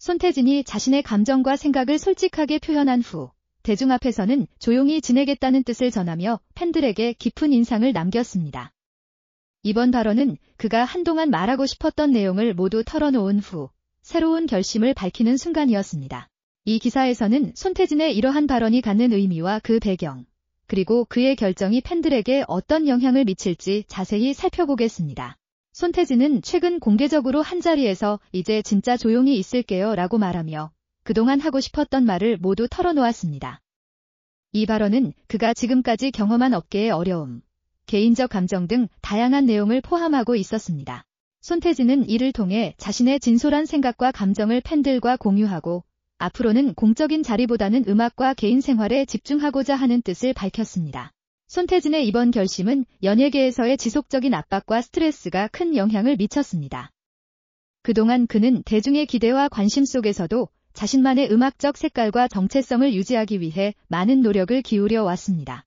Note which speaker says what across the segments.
Speaker 1: 손태진이 자신의 감정과 생각을 솔직하게 표현한 후 대중 앞에서는 조용히 지내겠다는 뜻을 전하며 팬들에게 깊은 인상을 남겼습니다. 이번 발언은 그가 한동안 말하고 싶었던 내용을 모두 털어놓은 후 새로운 결심을 밝히는 순간이었습니다. 이 기사에서는 손태진의 이러한 발언이 갖는 의미와 그 배경, 그리고 그의 결정이 팬들에게 어떤 영향을 미칠지 자세히 살펴보겠습니다. 손태진은 최근 공개적으로 한자리에서 이제 진짜 조용히 있을게요 라고 말하며 그동안 하고 싶었던 말을 모두 털어놓았습니다. 이 발언은 그가 지금까지 경험한 업계의 어려움, 개인적 감정 등 다양한 내용을 포함하고 있었습니다. 손태진은 이를 통해 자신의 진솔한 생각과 감정을 팬들과 공유하고 앞으로는 공적인 자리보다는 음악과 개인 생활에 집중하고자 하는 뜻을 밝혔습니다. 손태진의 이번 결심은 연예계에서의 지속적인 압박과 스트레스가 큰 영향을 미쳤습니다. 그동안 그는 대중의 기대와 관심 속에서도 자신만의 음악적 색깔과 정체성을 유지하기 위해 많은 노력을 기울여 왔습니다.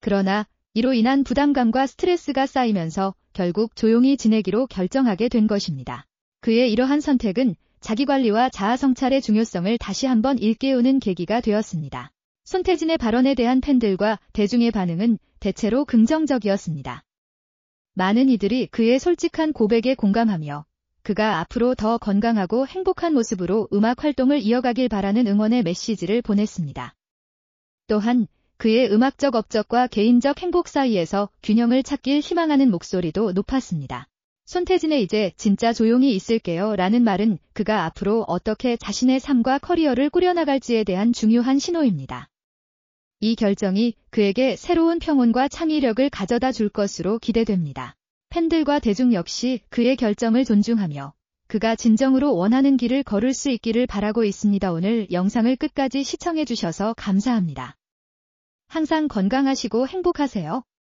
Speaker 1: 그러나 이로 인한 부담감과 스트레스가 쌓이면서 결국 조용히 지내기로 결정하게 된 것입니다. 그의 이러한 선택은 자기관리와 자아성찰의 중요성을 다시 한번 일깨우는 계기가 되었습니다. 손태진의 발언에 대한 팬들과 대중의 반응은 대체로 긍정적이었습니다. 많은 이들이 그의 솔직한 고백에 공감하며 그가 앞으로 더 건강하고 행복한 모습으로 음악 활동을 이어가길 바라는 응원의 메시지를 보냈습니다. 또한 그의 음악적 업적과 개인적 행복 사이에서 균형을 찾길 희망하는 목소리도 높았습니다. 손태진의 이제 진짜 조용히 있을게요 라는 말은 그가 앞으로 어떻게 자신의 삶과 커리어를 꾸려나갈지에 대한 중요한 신호입니다. 이 결정이 그에게 새로운 평온과 창의력을 가져다 줄 것으로 기대됩니다. 팬들과 대중 역시 그의 결정을 존중하며 그가 진정으로 원하는 길을 걸을 수 있기를 바라고 있습니다. 오늘 영상을 끝까지 시청해주셔서 감사합니다. 항상 건강하시고 행복하세요.